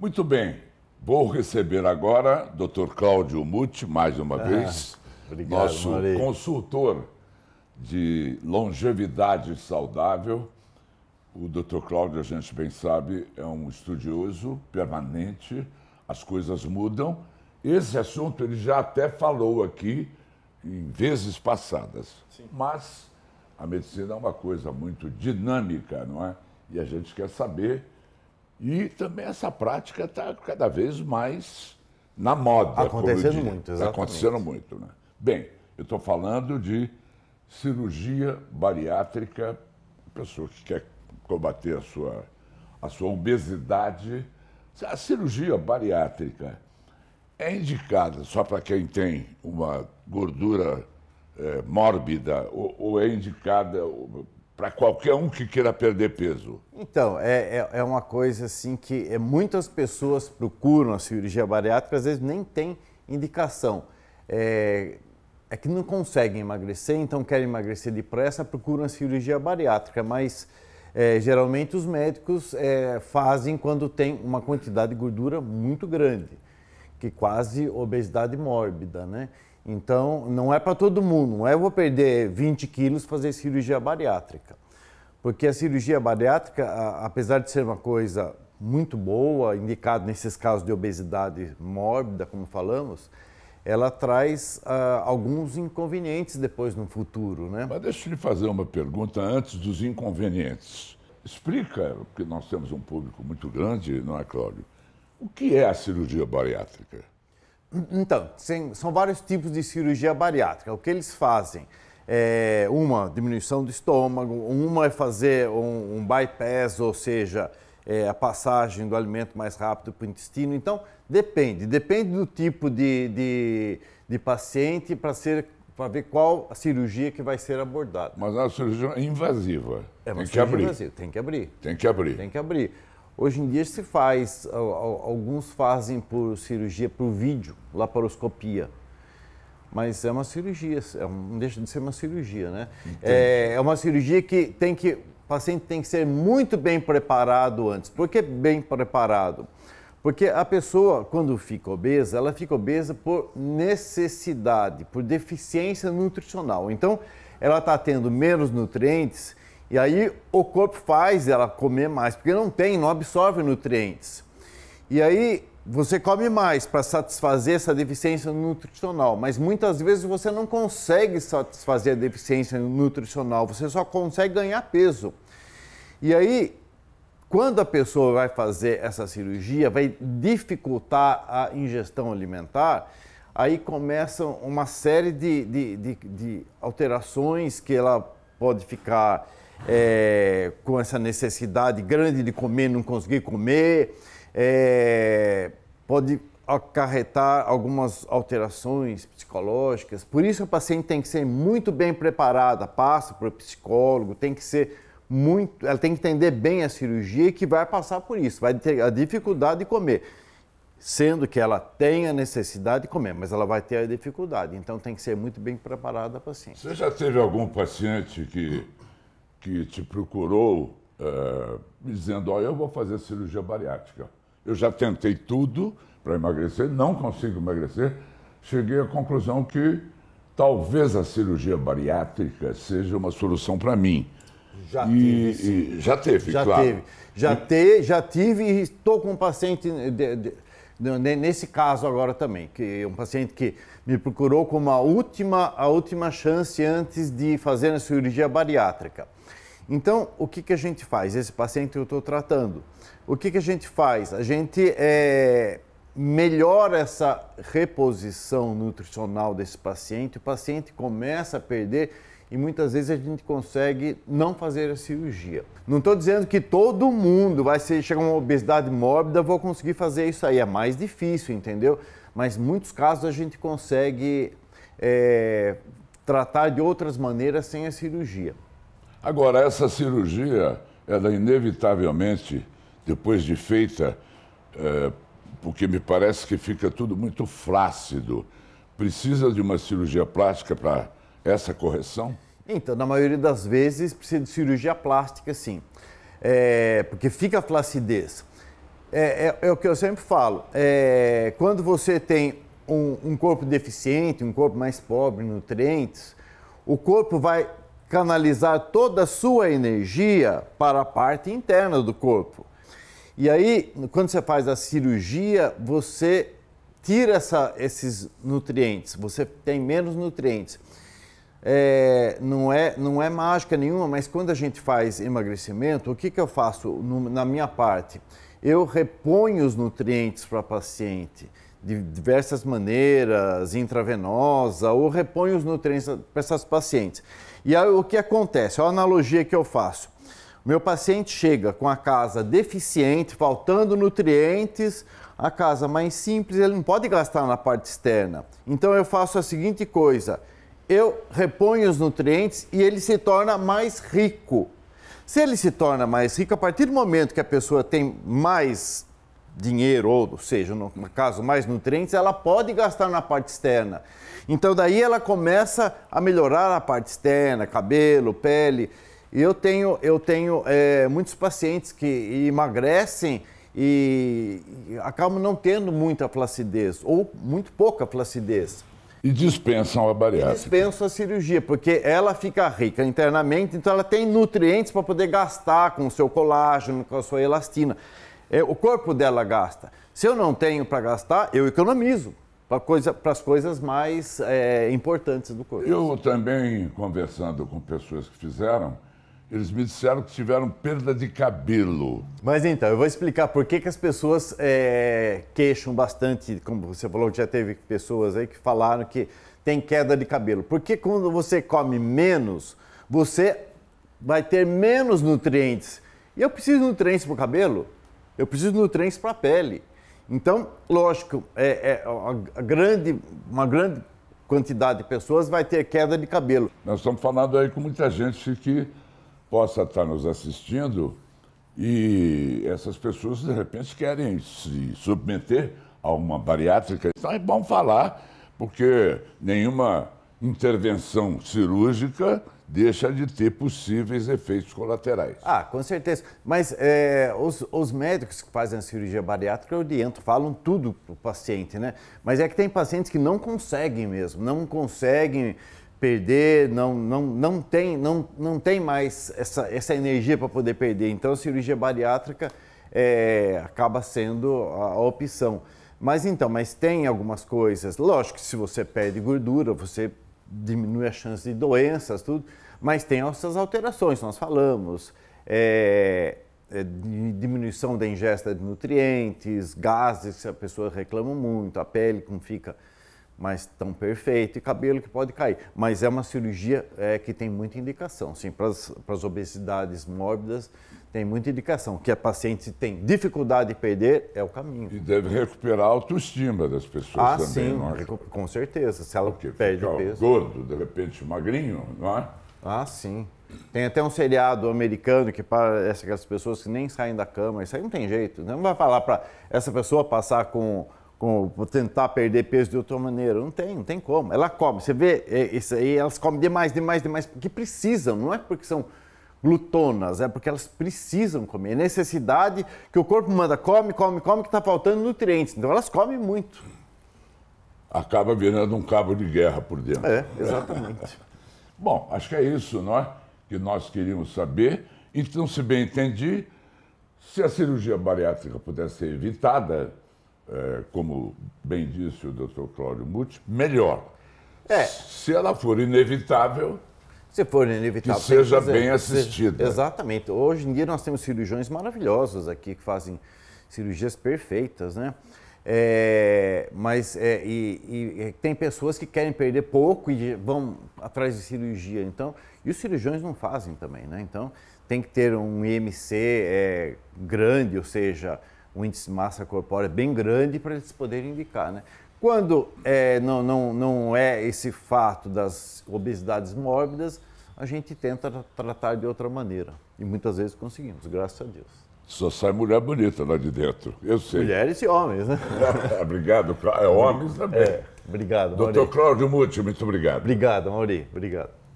Muito bem. Vou receber agora Dr. Cláudio Muti, mais uma ah, vez, obrigado, nosso consultor de longevidade saudável. O Dr. Cláudio, a gente bem sabe, é um estudioso permanente, as coisas mudam. Esse assunto ele já até falou aqui em vezes passadas. Sim. Mas a medicina é uma coisa muito dinâmica, não é? E a gente quer saber e também essa prática está cada vez mais na moda. Acontecendo muito, tá exatamente. acontecendo muito, né? Bem, eu estou falando de cirurgia bariátrica, pessoa que quer combater a sua, a sua obesidade. A cirurgia bariátrica é indicada só para quem tem uma gordura é, mórbida ou, ou é indicada para qualquer um que queira perder peso? Então, é, é, é, uma coisa assim que é, muitas pessoas procuram a cirurgia bariátrica, às vezes nem tem indicação. É, é que não conseguem emagrecer, então querem emagrecer depressa, procuram a cirurgia bariátrica, mas é, geralmente os médicos é, fazem quando tem uma quantidade de gordura muito grande, que quase obesidade mórbida, né? Então, não é para todo mundo. Não é eu vou perder 20 quilos fazer cirurgia bariátrica. Porque a cirurgia bariátrica, a, apesar de ser uma coisa muito boa, indicada nesses casos de obesidade mórbida, como falamos, ela traz ah, alguns inconvenientes depois no futuro, né? Mas deixa eu lhe fazer uma pergunta antes dos inconvenientes. Explica, porque nós temos um público muito grande, não é, Cláudio? O que é a cirurgia bariátrica? Então, são vários tipos de cirurgia bariátrica. O que eles fazem? É uma diminuição do estômago, uma é fazer um, um bypass, ou seja, é a passagem do alimento mais rápido para o intestino. Então, depende, depende do tipo de, de, de paciente para ser para ver qual a cirurgia que vai ser abordada. Mas é a cirurgia invasiva. É uma tem cirurgia que abrir. invasiva, tem que abrir. Tem que abrir. Tem que abrir. Hoje em dia se faz, alguns fazem por cirurgia por vídeo, laparoscopia. Mas é uma cirurgia, é um, deixa de ser uma cirurgia, né? É, é, uma cirurgia que tem que, o paciente tem que ser muito bem preparado antes. Por que bem preparado? Porque a pessoa, quando fica obesa, ela fica obesa por necessidade, por deficiência nutricional. Então, ela está tendo menos nutrientes e aí o corpo faz ela comer mais, porque não tem, não absorve nutrientes. E aí você come mais para satisfazer essa deficiência nutricional, mas muitas vezes você não consegue satisfazer a deficiência nutricional, você só consegue ganhar peso. E aí, quando a pessoa vai fazer essa cirurgia, vai dificultar a ingestão alimentar, aí começa uma série de, de, de, de alterações que ela pode ficar é, com essa necessidade grande de comer, não conseguir comer, é, pode acarretar algumas alterações psicológicas. Por isso, a paciente tem que ser muito bem preparada, passa para o psicólogo, tem que ser muito, ela tem que entender bem a cirurgia que vai passar por isso, vai ter a dificuldade de comer, sendo que ela tem a necessidade de comer, mas ela vai ter a dificuldade. Então, tem que ser muito bem preparada a paciente. Você já teve algum paciente que que te procurou é, dizendo, olha, eu vou fazer cirurgia bariátrica. Eu já tentei tudo para emagrecer, não consigo emagrecer. Cheguei à conclusão que talvez a cirurgia bariátrica seja uma solução para mim. Já e, tive. E, já teve, já claro. Teve. Já, e... já tive e estou com um paciente eh, de, de, nesse caso agora também, que é um paciente que me procurou como a última, a última chance antes de fazer a cirurgia bariátrica. Então, o que, que a gente faz? Esse paciente eu estou tratando. O que, que a gente faz? A gente é, melhora essa reposição nutricional desse paciente, o paciente começa a perder e muitas vezes a gente consegue não fazer a cirurgia. Não estou dizendo que todo mundo vai ser, chegar a uma obesidade mórbida, vou conseguir fazer isso aí. É mais difícil, entendeu? Mas muitos casos a gente consegue é, tratar de outras maneiras sem a cirurgia. Agora, essa cirurgia, ela inevitavelmente, depois de feita, é, porque me parece que fica tudo muito flácido, precisa de uma cirurgia plástica para essa correção? Então, na maioria das vezes, precisa de cirurgia plástica, sim. É, porque fica a flacidez. É, é, é, o que eu sempre falo. É, quando você tem um, um, corpo deficiente, um corpo mais pobre, nutrientes, o corpo vai canalizar toda a sua energia para a parte interna do corpo. E aí, quando você faz a cirurgia, você tira essa, esses nutrientes, você tem menos nutrientes. É, não, é, não é mágica nenhuma, mas quando a gente faz emagrecimento, o que, que eu faço no, na minha parte? Eu reponho os nutrientes para a paciente de diversas maneiras, intravenosa, ou repõe os nutrientes para essas pacientes. E aí, o que acontece? a analogia que eu faço. meu paciente chega com a casa deficiente, faltando nutrientes, a casa mais simples, ele não pode gastar na parte externa. Então eu faço a seguinte coisa: eu reponho os nutrientes e ele se torna mais rico. Se ele se torna mais rico, a partir do momento que a pessoa tem mais dinheiro, ou seja, no caso, mais nutrientes, ela pode gastar na parte externa. Então, daí ela começa a melhorar a parte externa, cabelo, pele. E eu tenho, eu tenho é, muitos pacientes que emagrecem e acabam não tendo muita flacidez, ou muito pouca flacidez. E dispensam a bariátrica. E dispensam a cirurgia, porque ela fica rica internamente, então ela tem nutrientes para poder gastar com o seu colágeno, com a sua elastina. É, o corpo dela gasta. Se eu não tenho para gastar, eu economizo para coisa, as coisas mais é, importantes do corpo. Eu também, conversando com pessoas que fizeram, eles me disseram que tiveram perda de cabelo. Mas então, eu vou explicar por que, que as pessoas é, queixam bastante, como você falou já teve pessoas aí que falaram que tem queda de cabelo. Porque quando você come menos, você vai ter menos nutrientes. E eu preciso de nutrientes para o cabelo? eu preciso de nutrientes para a pele. Então, lógico, é, é a grande, uma grande quantidade de pessoas vai ter queda de cabelo. Nós estamos falando aí com muita gente que possa estar nos assistindo e essas pessoas, de repente, querem se submeter a uma bariátrica. Então, é bom falar, porque nenhuma intervenção cirúrgica deixa de ter possíveis efeitos colaterais. Ah, com certeza. Mas é, os, os, médicos que fazem a cirurgia bariátrica adianto, falam tudo para o paciente, né? Mas é que tem pacientes que não conseguem mesmo, não conseguem perder, não, não, não, tem, não, não tem mais essa, essa energia para poder perder. Então, a cirurgia bariátrica é, acaba sendo a, a opção. Mas então, mas tem algumas coisas. Lógico que se você perde gordura, você diminui a chance de doenças, tudo, mas tem essas alterações, nós falamos. É, é, diminuição da ingesta de nutrientes, gases, a pessoa reclama muito, a pele como fica mas tão perfeito, e cabelo que pode cair. Mas é uma cirurgia é, que tem muita indicação, sim, para as obesidades mórbidas tem muita indicação. Que a paciente tem dificuldade de perder é o caminho. E deve recuperar a autoestima das pessoas ah, também, sim, é? com certeza. Se ela Porque perde peso. gordo, de repente magrinho, não é? Ah, sim. Tem até um seriado americano que para essas pessoas que nem saem da cama, isso aí não tem jeito. Não vai falar para essa pessoa passar com com tentar perder peso de outra maneira. Não tem, não tem como. Ela come. Você vê é, isso aí, elas comem demais, demais, demais, porque precisam, não é porque são glutonas, é porque elas precisam comer. É necessidade que o corpo manda, come, come, come, que está faltando nutrientes. Então elas comem muito. Acaba virando um cabo de guerra por dentro. É, exatamente. Bom, acho que é isso, não é? Que nós queríamos saber. Então, se bem entendi, se a cirurgia bariátrica pudesse ser evitada, é, como bem disse o doutor Cláudio Muti, melhor. É. Se ela for inevitável. Se for inevitável. Que seja que bem assistida. Exatamente. Hoje em dia nós temos cirurgiões maravilhosos aqui que fazem cirurgias perfeitas, né? É, mas é, e, e, tem pessoas que querem perder pouco e vão atrás de cirurgia, então e os cirurgiões não fazem também, né? Então tem que ter um IMC é, grande, ou seja, um índice de massa corpórea bem grande para eles poderem indicar. Né? Quando é, não, não, não é esse fato das obesidades mórbidas, a gente tenta tratar de outra maneira. E muitas vezes conseguimos, graças a Deus. Só sai mulher bonita lá de dentro, eu sei. Mulheres e homens, né? obrigado, é, homens também. É, obrigado, Doutor Cláudio Muti, muito obrigado. Obrigado, Mauri. Obrigado.